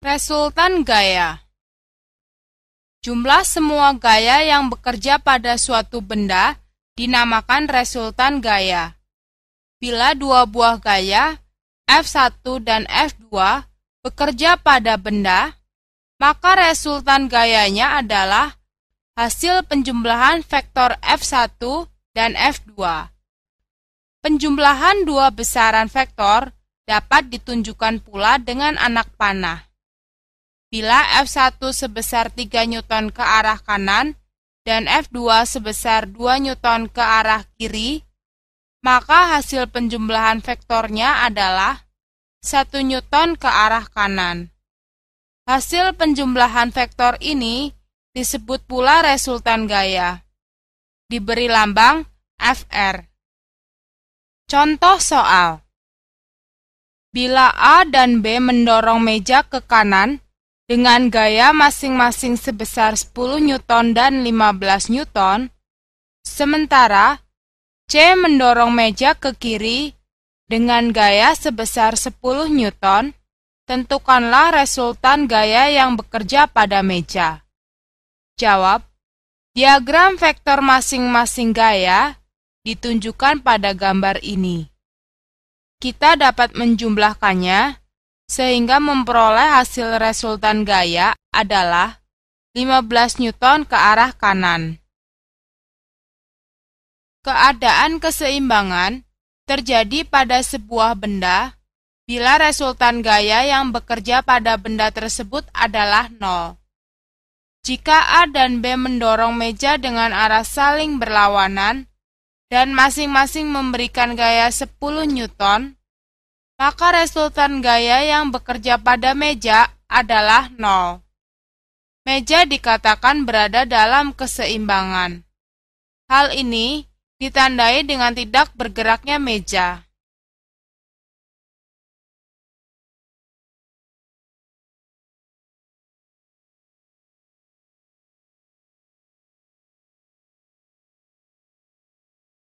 Resultan gaya Jumlah semua gaya yang bekerja pada suatu benda dinamakan resultan gaya. Bila dua buah gaya, F1 dan F2, bekerja pada benda, maka resultan gayanya adalah hasil penjumlahan vektor F1 dan F2. Penjumlahan dua besaran vektor dapat ditunjukkan pula dengan anak panah bila F1 sebesar 3 Newton ke arah kanan dan F2 sebesar 2 Newton ke arah kiri, maka hasil penjumlahan vektornya adalah 1 Newton ke arah kanan. Hasil penjumlahan vektor ini disebut pula resultan gaya. Diberi lambang FR. Contoh soal. Bila A dan B mendorong meja ke kanan, dengan gaya masing-masing sebesar 10 Newton dan 15 Newton, sementara C mendorong meja ke kiri dengan gaya sebesar 10 Newton, tentukanlah resultan gaya yang bekerja pada meja. Jawab, diagram vektor masing-masing gaya ditunjukkan pada gambar ini. Kita dapat menjumlahkannya sehingga memperoleh hasil resultan gaya adalah 15 Newton ke arah kanan. Keadaan keseimbangan terjadi pada sebuah benda bila resultan gaya yang bekerja pada benda tersebut adalah nol. Jika A dan B mendorong meja dengan arah saling berlawanan dan masing-masing memberikan gaya 10 Newton, maka resultan gaya yang bekerja pada meja adalah nol. Meja dikatakan berada dalam keseimbangan. Hal ini ditandai dengan tidak bergeraknya meja.